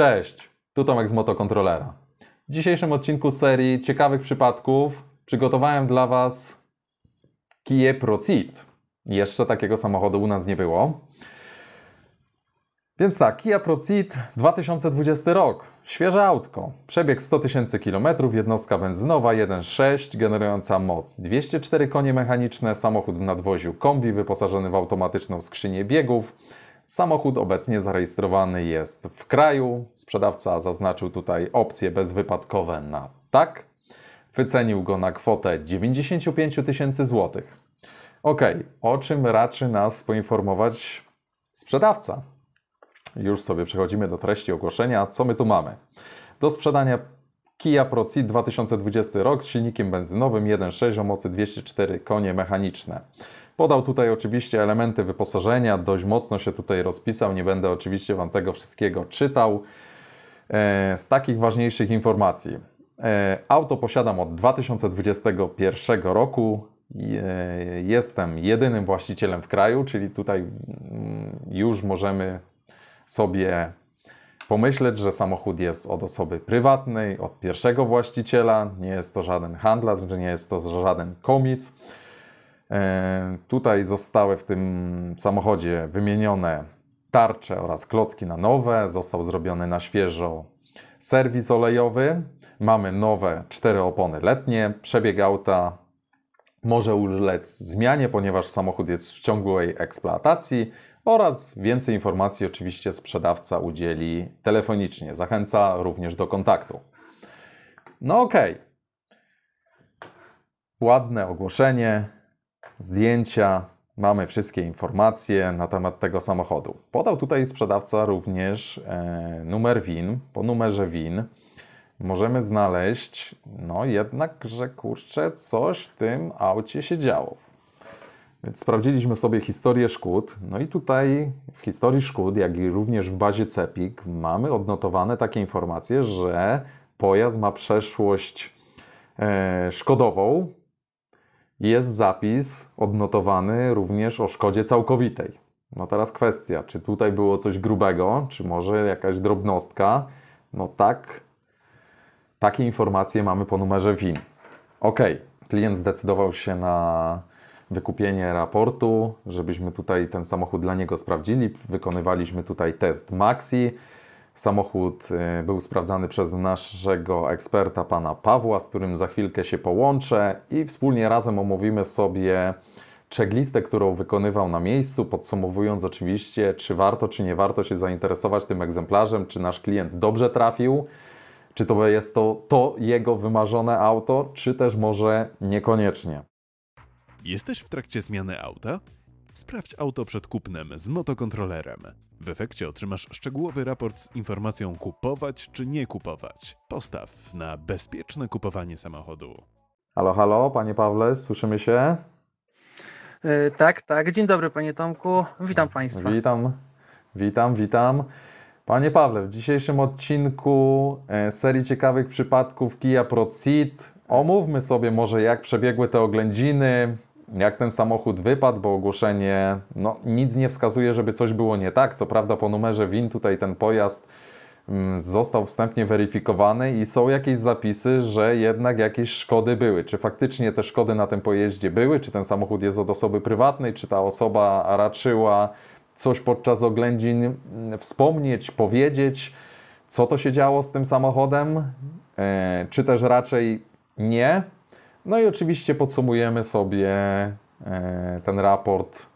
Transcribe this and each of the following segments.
Cześć, tu Tomek z Motokontrolera. W dzisiejszym odcinku serii ciekawych przypadków przygotowałem dla Was Kia ProCeed. Jeszcze takiego samochodu u nas nie było. Więc tak, Kia ProCeed 2020 rok, świeże autko, przebieg 100 tysięcy km, jednostka benzynowa 1.6, generująca moc 204 konie mechaniczne, samochód w nadwoziu kombi wyposażony w automatyczną skrzynię biegów, Samochód obecnie zarejestrowany jest w kraju. Sprzedawca zaznaczył tutaj opcje bezwypadkowe na tak. Wycenił go na kwotę 95 tysięcy złotych. Ok, o czym raczy nas poinformować sprzedawca? Już sobie przechodzimy do treści ogłoszenia. Co my tu mamy? Do sprzedania Kia Proceed 2020 rok z silnikiem benzynowym 1.6 o mocy 204 konie mechaniczne. Podał tutaj oczywiście elementy wyposażenia, dość mocno się tutaj rozpisał, nie będę oczywiście Wam tego wszystkiego czytał. E, z takich ważniejszych informacji. E, auto posiadam od 2021 roku. Jestem jedynym właścicielem w kraju, czyli tutaj mm, już możemy sobie pomyśleć, że samochód jest od osoby prywatnej, od pierwszego właściciela. Nie jest to żaden handlarz, nie jest to żaden komis. E, tutaj zostały w tym samochodzie wymienione tarcze oraz klocki na nowe, został zrobiony na świeżo serwis olejowy, mamy nowe cztery opony letnie, przebieg auta może ulec zmianie, ponieważ samochód jest w ciągłej eksploatacji oraz więcej informacji oczywiście sprzedawca udzieli telefonicznie. Zachęca również do kontaktu. No okej. Okay. Ładne ogłoszenie, zdjęcia, mamy wszystkie informacje na temat tego samochodu. Podał tutaj sprzedawca również e, numer WIN. Po numerze WIN możemy znaleźć, no jednak, że kurczę, coś w tym aucie się działo. Więc sprawdziliśmy sobie historię szkód. No i tutaj w historii szkód, jak i również w bazie CEPIK mamy odnotowane takie informacje, że pojazd ma przeszłość e, szkodową, jest zapis odnotowany również o szkodzie całkowitej. No teraz kwestia, czy tutaj było coś grubego, czy może jakaś drobnostka. No tak, takie informacje mamy po numerze WIN. Ok, klient zdecydował się na wykupienie raportu, żebyśmy tutaj ten samochód dla niego sprawdzili. Wykonywaliśmy tutaj test MAXI. Samochód y, był sprawdzany przez naszego eksperta, pana Pawła, z którym za chwilkę się połączę i wspólnie razem omówimy sobie checklistę, którą wykonywał na miejscu, podsumowując oczywiście, czy warto, czy nie warto się zainteresować tym egzemplarzem, czy nasz klient dobrze trafił, czy to jest to, to jego wymarzone auto, czy też może niekoniecznie. Jesteś w trakcie zmiany auta? Sprawdź auto przed kupnem z motokontrolerem. W efekcie otrzymasz szczegółowy raport z informacją kupować czy nie kupować. Postaw na bezpieczne kupowanie samochodu. Halo, halo, panie Pawle, słyszymy się? Yy, tak, tak. Dzień dobry, panie Tomku. Witam państwa. Witam, witam, witam. Panie Pawle, w dzisiejszym odcinku e, serii ciekawych przypadków Kia Pro omówmy sobie może jak przebiegły te oględziny, jak ten samochód wypadł, bo ogłoszenie, no nic nie wskazuje, żeby coś było nie tak. Co prawda po numerze WIN tutaj ten pojazd mm, został wstępnie weryfikowany i są jakieś zapisy, że jednak jakieś szkody były. Czy faktycznie te szkody na tym pojeździe były, czy ten samochód jest od osoby prywatnej, czy ta osoba raczyła coś podczas oględzin mm, wspomnieć, powiedzieć, co to się działo z tym samochodem, e, czy też raczej nie. No i oczywiście podsumujemy sobie e, ten raport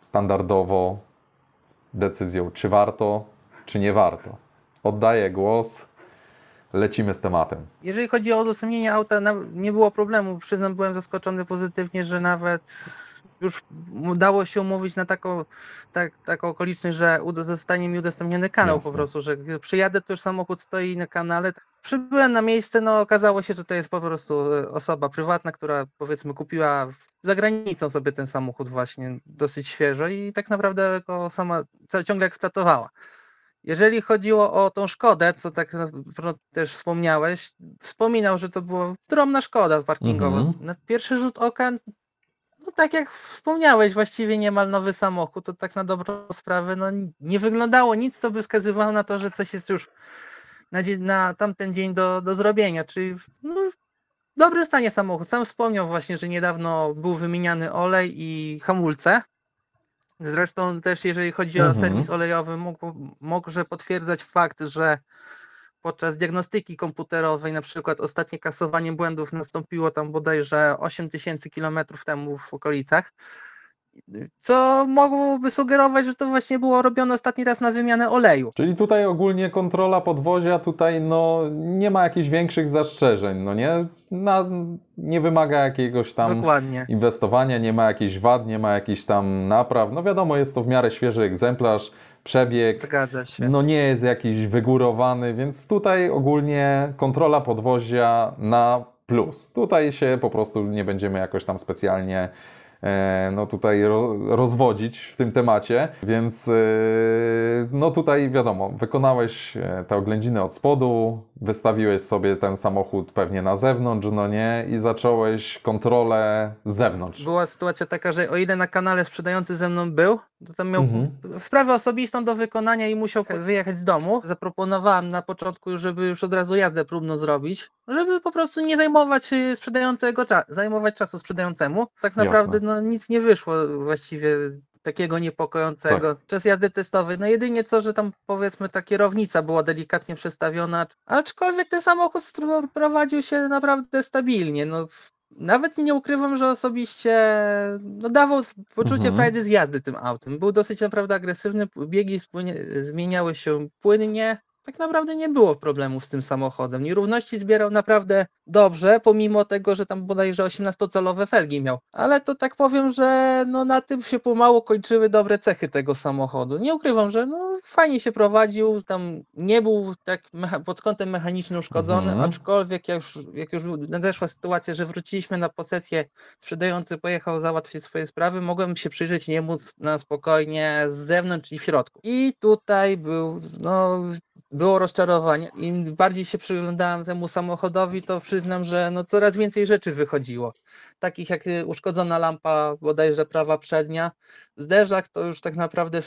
standardowo decyzją, czy warto, czy nie warto. Oddaję głos. Lecimy z tematem. Jeżeli chodzi o udostępnienie auta, nie było problemu. Przyznam, byłem zaskoczony pozytywnie, że nawet już udało się umówić na taką, tak, taką okoliczność, że zostanie mi udostępniony kanał Jasne. po prostu, że przyjadę, to już samochód stoi na kanale. Przybyłem na miejsce, no okazało się, że to jest po prostu e, osoba prywatna, która powiedzmy kupiła za granicą sobie ten samochód właśnie dosyć świeżo i tak naprawdę go sama ciągle eksploatowała. Jeżeli chodziło o tą szkodę, co tak też wspomniałeś, wspominał, że to była drobna szkoda parkingowa. Mhm. Na pierwszy rzut oka no tak jak wspomniałeś, właściwie niemal nowy samochód, to tak na dobrą sprawę no, nie wyglądało nic, co by wskazywało na to, że coś jest już na, na tamten dzień do, do zrobienia, czyli no, w dobrym stanie samochód. Sam wspomniał właśnie, że niedawno był wymieniany olej i hamulce. Zresztą też jeżeli chodzi o mhm. serwis olejowy, mógł, może potwierdzać fakt, że podczas diagnostyki komputerowej, na przykład ostatnie kasowanie błędów nastąpiło tam bodajże 8000 km temu w okolicach, co mogłoby sugerować, że to właśnie było robione ostatni raz na wymianę oleju. Czyli tutaj ogólnie kontrola podwozia, tutaj no nie ma jakichś większych zastrzeżeń, no nie? Na, nie wymaga jakiegoś tam Dokładnie. inwestowania, nie ma jakichś wad, nie ma jakichś tam napraw. No wiadomo, jest to w miarę świeży egzemplarz, przebieg no nie jest jakiś wygórowany, więc tutaj ogólnie kontrola podwozia na plus. Tutaj się po prostu nie będziemy jakoś tam specjalnie e, no tutaj rozwodzić w tym temacie, więc e, no tutaj wiadomo, wykonałeś e, te oględziny od spodu, wystawiłeś sobie ten samochód pewnie na zewnątrz, no nie, i zacząłeś kontrolę z zewnątrz. Była sytuacja taka, że o ile na kanale sprzedający ze mną był, to tam miał mhm. sprawę osobistą do wykonania i musiał wyjechać z domu. Zaproponowałem na początku, żeby już od razu jazdę próbno zrobić, żeby po prostu nie zajmować y, sprzedającego czasu, zajmować czasu sprzedającemu. Tak naprawdę no, nic nie wyszło właściwie takiego niepokojącego. Tak. Czas jazdy testowej. No jedynie co, że tam powiedzmy ta kierownica była delikatnie przestawiona, aczkolwiek ten samochód prowadził się naprawdę stabilnie. No, nawet nie ukrywam, że osobiście no, dawał poczucie mhm. frajdy z jazdy tym autem. Był dosyć naprawdę agresywny, biegi spłynie, zmieniały się płynnie tak naprawdę nie było problemu z tym samochodem. Nierówności zbierał naprawdę dobrze, pomimo tego, że tam bodajże 18-calowe felgi miał. Ale to tak powiem, że no na tym się pomału kończyły dobre cechy tego samochodu. Nie ukrywam, że no fajnie się prowadził, tam nie był tak pod kątem mechanicznym uszkodzony, mhm. aczkolwiek jak już, jak już nadeszła sytuacja, że wróciliśmy na posesję, sprzedający pojechał załatwić swoje sprawy, mogłem się przyjrzeć niemu na spokojnie z zewnątrz i w środku. I tutaj był no było rozczarowanie. Im bardziej się przyglądałem temu samochodowi, to przyznam, że no coraz więcej rzeczy wychodziło. Takich jak y, uszkodzona lampa, bodajże prawa przednia, zderzak to już tak naprawdę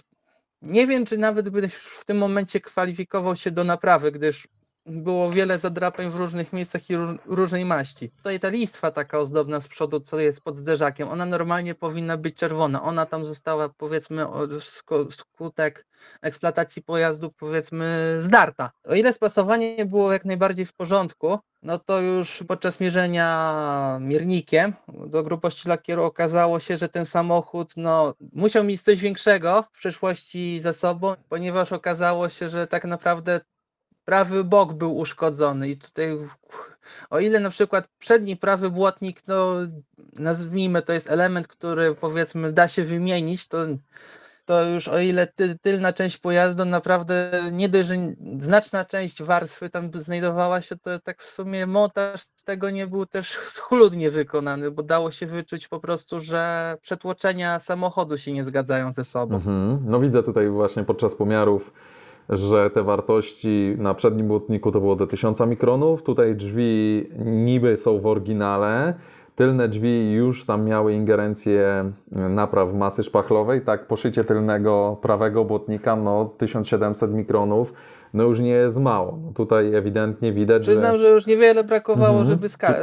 nie wiem, czy nawet byś w tym momencie kwalifikował się do naprawy, gdyż było wiele zadrapań w różnych miejscach i róż, różnej maści. Tutaj ta listwa taka ozdobna z przodu, co jest pod zderzakiem, ona normalnie powinna być czerwona. Ona tam została powiedzmy skutek eksploatacji pojazdu powiedzmy zdarta. O ile spasowanie było jak najbardziej w porządku, no to już podczas mierzenia miernikiem do grubości lakieru okazało się, że ten samochód no, musiał mieć coś większego w przyszłości za sobą, ponieważ okazało się, że tak naprawdę prawy bok był uszkodzony i tutaj o ile na przykład przedni prawy błotnik, no nazwijmy to jest element, który powiedzmy da się wymienić, to, to już o ile ty, tylna część pojazdu naprawdę nie dość, że znaczna część warstwy tam znajdowała się, to tak w sumie montaż tego nie był też schludnie wykonany, bo dało się wyczuć po prostu, że przetłoczenia samochodu się nie zgadzają ze sobą. Mhm. No widzę tutaj właśnie podczas pomiarów że te wartości na przednim błotniku to było do 1000 mikronów, tutaj drzwi niby są w oryginale, Tylne drzwi już tam miały ingerencję napraw masy szpachlowej, tak poszycie tylnego prawego błotnika no 1700 mikronów no już nie jest mało. No tutaj ewidentnie widać, Przyznam, że... że już niewiele brakowało, mhm. żeby ska-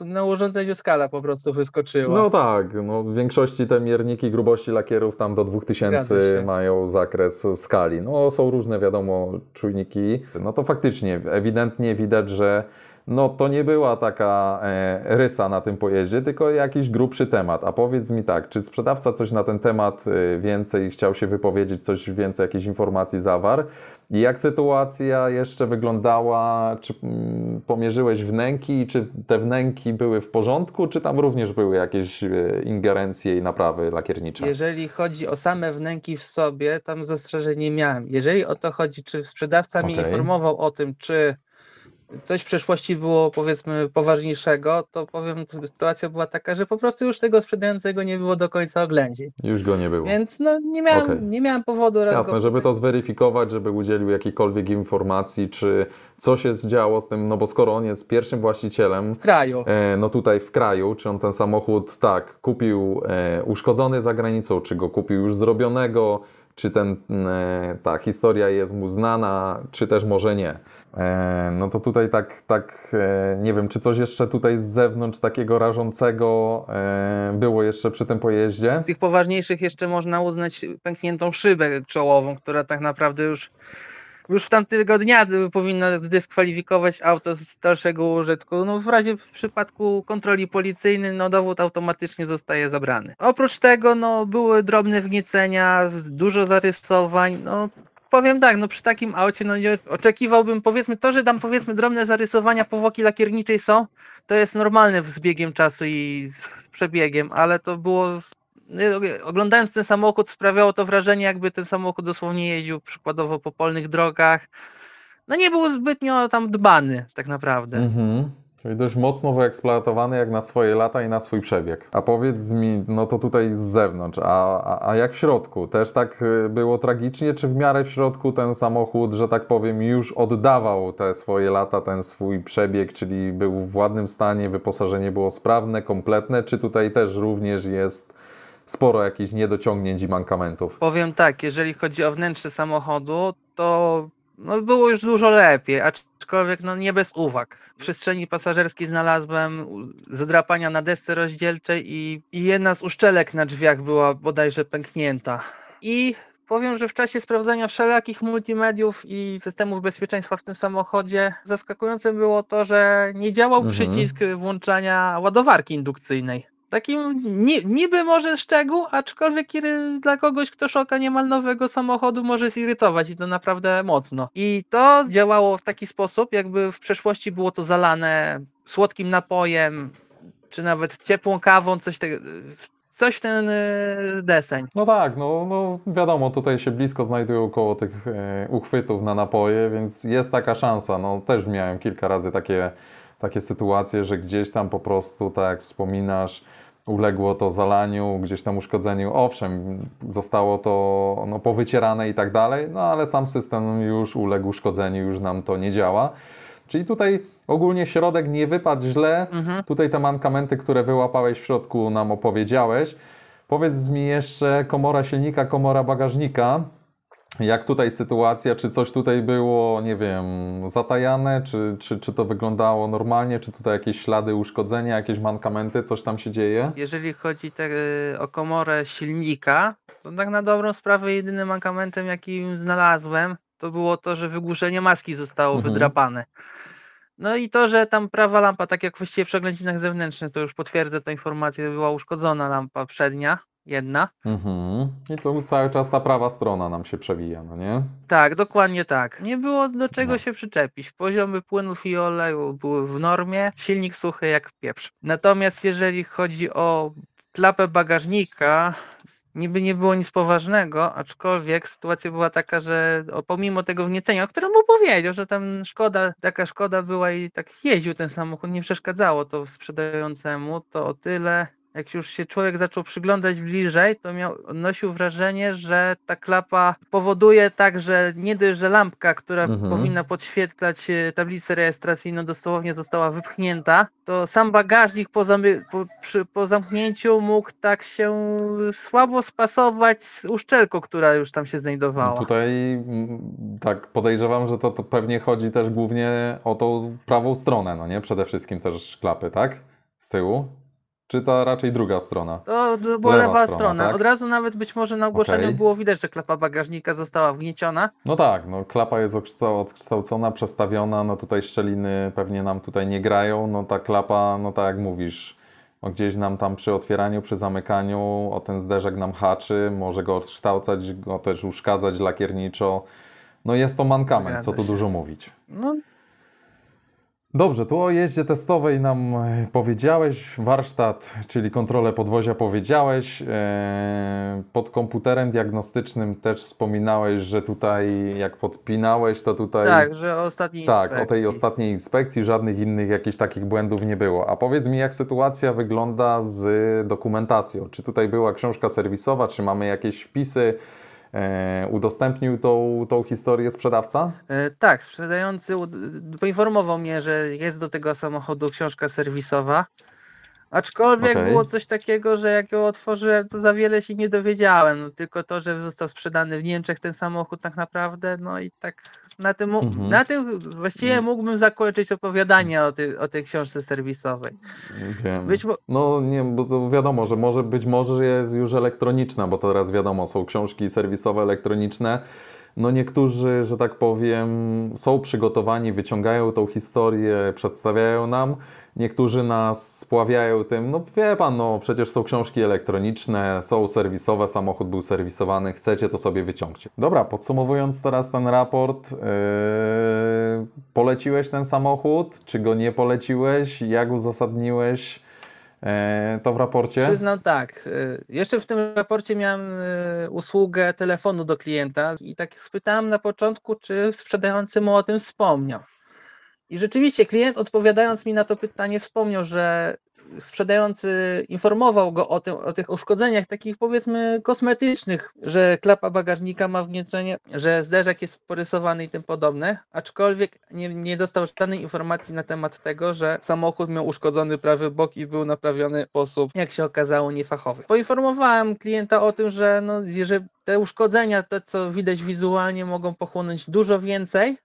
na urządzeniu skala po prostu wyskoczyła. No tak, no w większości te mierniki grubości lakierów tam do 2000 mają zakres skali. No są różne wiadomo czujniki, no to faktycznie ewidentnie widać, że no to nie była taka e, rysa na tym pojeździe, tylko jakiś grubszy temat. A powiedz mi tak, czy sprzedawca coś na ten temat e, więcej chciał się wypowiedzieć, coś więcej, jakieś informacji zawarł? I jak sytuacja jeszcze wyglądała? Czy mm, pomierzyłeś wnęki? Czy te wnęki były w porządku? Czy tam również były jakieś e, ingerencje i naprawy lakiernicze? Jeżeli chodzi o same wnęki w sobie, tam zastrzeżenie nie miałem. Jeżeli o to chodzi, czy sprzedawca okay. mnie informował o tym, czy coś w przeszłości było powiedzmy poważniejszego, to powiem, sytuacja była taka, że po prostu już tego sprzedającego nie było do końca oględzi. Już go nie było. Więc no, nie, miałem, okay. nie miałem powodu. Jasne, go... żeby to zweryfikować, żeby udzielił jakiejkolwiek informacji, czy co się działo z tym, no bo skoro on jest pierwszym właścicielem. W kraju. E, no tutaj w kraju, czy on ten samochód tak kupił e, uszkodzony za granicą, czy go kupił już zrobionego, czy ten, mm, e, ta historia jest mu znana, czy też może nie. E, no to tutaj tak, tak e, nie wiem, czy coś jeszcze tutaj z zewnątrz takiego rażącego było jeszcze przy tym pojeździe? Tych poważniejszych jeszcze można uznać pękniętą szybę czołową, która tak naprawdę już już w tamtego dnia powinno zdyskwalifikować auto z dalszego użytku. No w razie w przypadku kontroli policyjnej no dowód automatycznie zostaje zabrany. Oprócz tego no były drobne wniecenia, dużo zarysowań, no powiem tak, no przy takim aucie no nie oczekiwałbym, powiedzmy to, że tam powiedzmy drobne zarysowania powłoki lakierniczej są, to jest normalne z biegiem czasu i z przebiegiem, ale to było Y, oglądając ten samochód sprawiało to wrażenie, jakby ten samochód dosłownie jeździł przykładowo po polnych drogach. No nie był zbytnio tam dbany tak naprawdę. Mhm. Czyli dość mocno wyeksploatowany jak na swoje lata i na swój przebieg. A powiedz mi, no to tutaj z zewnątrz, a, a, a jak w środku? Też tak y, było tragicznie, czy w miarę w środku ten samochód, że tak powiem, już oddawał te swoje lata, ten swój przebieg, czyli był w ładnym stanie, wyposażenie było sprawne, kompletne, czy tutaj też również jest sporo jakichś niedociągnięć i mankamentów. Powiem tak, jeżeli chodzi o wnętrze samochodu, to no, było już dużo lepiej, aczkolwiek no, nie bez uwag. W przestrzeni pasażerskiej znalazłem zadrapania na desce rozdzielczej i, i jedna z uszczelek na drzwiach była bodajże pęknięta. I Powiem, że w czasie sprawdzania wszelakich multimediów i systemów bezpieczeństwa w tym samochodzie zaskakującym było to, że nie działał mhm. przycisk włączania ładowarki indukcyjnej. Takim ni niby może szczegół, aczkolwiek dla kogoś, kto szuka niemal nowego samochodu, może zirytować i to naprawdę mocno. I to działało w taki sposób, jakby w przeszłości było to zalane słodkim napojem, czy nawet ciepłą kawą, coś tego, coś ten y, deseń. No tak, no, no wiadomo, tutaj się blisko znajdują koło tych e, uchwytów na napoje, więc jest taka szansa. No też miałem kilka razy takie takie sytuacje, że gdzieś tam po prostu, tak jak wspominasz, uległo to zalaniu, gdzieś tam uszkodzeniu. Owszem, zostało to no, powycierane i tak dalej, no ale sam system już uległ uszkodzeniu, już nam to nie działa. Czyli tutaj ogólnie środek nie wypadł źle. Mhm. Tutaj te mankamenty, które wyłapałeś w środku, nam opowiedziałeś. Powiedz mi jeszcze komora silnika, komora bagażnika jak tutaj sytuacja, czy coś tutaj było, nie wiem, zatajane, czy, czy, czy to wyglądało normalnie, czy tutaj jakieś ślady uszkodzenia, jakieś mankamenty, coś tam się dzieje? Jeżeli chodzi y, o komorę silnika, to tak na dobrą sprawę jedynym mankamentem, jaki znalazłem, to było to, że wygłuszenie maski zostało mhm. wydrapane. No i to, że tam prawa lampa, tak jak właściwie w przeględzinach zewnętrznych, to już potwierdzę tę informację, była uszkodzona lampa przednia, jedna. Mhm. I tu cały czas ta prawa strona nam się przewija, no nie? Tak, dokładnie tak. Nie było do czego no. się przyczepić. Poziomy płynów i oleju były w normie, silnik suchy jak pieprz. Natomiast jeżeli chodzi o klapę bagażnika, niby nie było nic poważnego, aczkolwiek sytuacja była taka, że pomimo tego wniecenia, o którym mu powiedział, że tam szkoda, taka szkoda była i tak jeździł ten samochód, nie przeszkadzało to sprzedającemu, to o tyle jak już się człowiek zaczął przyglądać bliżej, to miał, odnosił wrażenie, że ta klapa powoduje tak, że nie dość, że lampka, która mhm. powinna podświetlać e, tablicę rejestracyjną, dosłownie została wypchnięta, to sam bagażnik po, zamy, po, przy, po zamknięciu mógł tak się słabo spasować z uszczelką, która już tam się znajdowała. Tutaj mm, tak podejrzewam, że to, to pewnie chodzi też głównie o tą prawą stronę, no nie? Przede wszystkim też klapy, tak? Z tyłu. Czy to raczej druga strona? To, to była lewa, lewa strona. strona. Tak? Od razu nawet być może na ogłoszeniu okay. było widać, że klapa bagażnika została wgnieciona. No tak, no, klapa jest odkształcona, przestawiona, no tutaj szczeliny pewnie nam tutaj nie grają, no ta klapa, no tak jak mówisz, no, gdzieś nam tam przy otwieraniu, przy zamykaniu, o ten zderzek nam haczy, może go odkształcać, go też uszkadzać lakierniczo. No jest to mankament, co tu dużo mówić. No Dobrze, tu o jeździe testowej nam e, powiedziałeś, warsztat, czyli kontrolę podwozia powiedziałeś. E, pod komputerem diagnostycznym też wspominałeś, że tutaj jak podpinałeś, to tutaj. Tak, że ostatniej tak, inspekcji. Tak, o tej ostatniej inspekcji żadnych innych jakichś takich błędów nie było. A powiedz mi, jak sytuacja wygląda z dokumentacją? Czy tutaj była książka serwisowa, czy mamy jakieś wpisy? E, udostępnił tą, tą historię sprzedawca? E, tak, sprzedający poinformował mnie, że jest do tego samochodu książka serwisowa. Aczkolwiek okay. było coś takiego, że jak ją otworzyłem, to za wiele się nie dowiedziałem. No, tylko to, że został sprzedany w Niemczech ten samochód tak naprawdę, no i tak na tym, mhm. na tym właściwie mhm. mógłbym zakończyć opowiadanie o, ty, o tej książce serwisowej. Wiem. Być mo- no nie, bo to wiadomo, że może być może jest już elektroniczna, bo teraz wiadomo, są książki serwisowe elektroniczne no niektórzy, że tak powiem, są przygotowani, wyciągają tą historię, przedstawiają nam. Niektórzy nas spławiają tym, no wie pan, no przecież są książki elektroniczne, są serwisowe, samochód był serwisowany, chcecie to sobie wyciągcie. Dobra, podsumowując teraz ten raport, yy, poleciłeś ten samochód, czy go nie poleciłeś, jak uzasadniłeś? E, to w raporcie. Przyznam tak. E, jeszcze w tym raporcie miałem e, usługę telefonu do klienta i tak spytałem na początku, czy sprzedający mu o tym wspomniał. I rzeczywiście klient odpowiadając mi na to pytanie wspomniał, że sprzedający informował go o, tym, o tych uszkodzeniach takich powiedzmy kosmetycznych, że klapa bagażnika ma wgniecenie, że zderzak jest porysowany i tym podobne, aczkolwiek nie, nie dostał żadnej informacji na temat tego, że samochód miał uszkodzony prawy bok i był naprawiony w sposób, jak się okazało, niefachowy. Poinformowałem klienta o tym, że no, te uszkodzenia, to co widać wizualnie, mogą pochłonąć dużo więcej,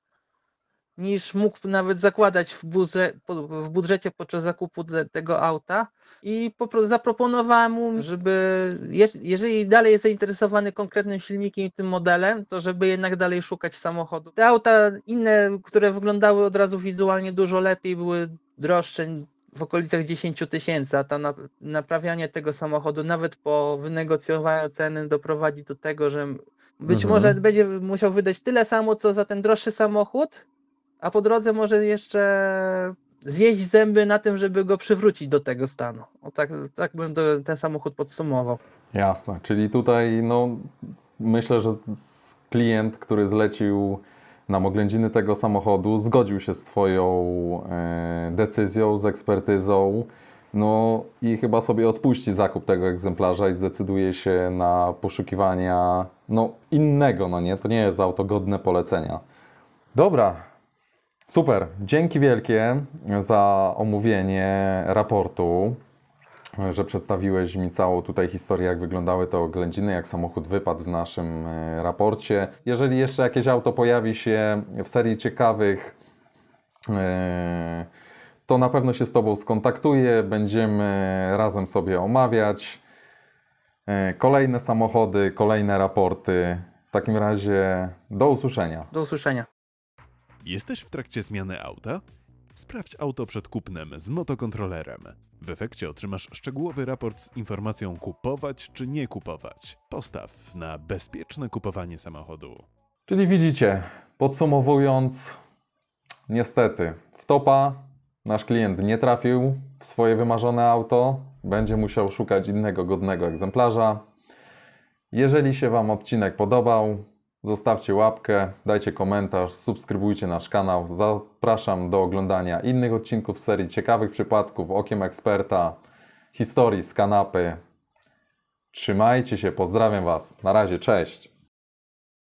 niż mógł nawet zakładać w, budże, w budżecie podczas zakupu tego auta i zaproponowałem mu, żeby jeżeli dalej jest zainteresowany konkretnym silnikiem i tym modelem, to żeby jednak dalej szukać samochodu. Te auta inne, które wyglądały od razu wizualnie dużo lepiej, były droższe, w okolicach 10 tysięcy, a to naprawianie tego samochodu, nawet po wynegocjowaniu ceny, doprowadzi do tego, że być mhm. może będzie musiał wydać tyle samo, co za ten droższy samochód, a po drodze może jeszcze zjeść zęby na tym, żeby go przywrócić do tego stanu. O tak, tak bym to, ten samochód podsumował. Jasne, czyli tutaj no, myślę, że klient, który zlecił nam oględziny tego samochodu, zgodził się z Twoją e, decyzją, z ekspertyzą. No i chyba sobie odpuści zakup tego egzemplarza i zdecyduje się na poszukiwania no, innego, no nie? To nie jest autogodne polecenia. Dobra, Super, dzięki wielkie za omówienie raportu, że przedstawiłeś mi całą tutaj historię, jak wyglądały te oględziny, jak samochód wypadł w naszym e, raporcie. Jeżeli jeszcze jakieś auto pojawi się w serii ciekawych, e, to na pewno się z Tobą skontaktuję, będziemy razem sobie omawiać e, kolejne samochody, kolejne raporty. W takim razie do usłyszenia. Do usłyszenia. Jesteś w trakcie zmiany auta? Sprawdź auto przed kupnem z motokontrolerem. W efekcie otrzymasz szczegółowy raport z informacją kupować czy nie kupować. Postaw na bezpieczne kupowanie samochodu. Czyli widzicie, podsumowując, niestety, w topa nasz klient nie trafił w swoje wymarzone auto, będzie musiał szukać innego godnego egzemplarza. Jeżeli się Wam odcinek podobał, Zostawcie łapkę, dajcie komentarz, subskrybujcie nasz kanał. Zapraszam do oglądania innych odcinków serii ciekawych przypadków okiem eksperta, historii z kanapy. Trzymajcie się, pozdrawiam Was. Na razie, cześć.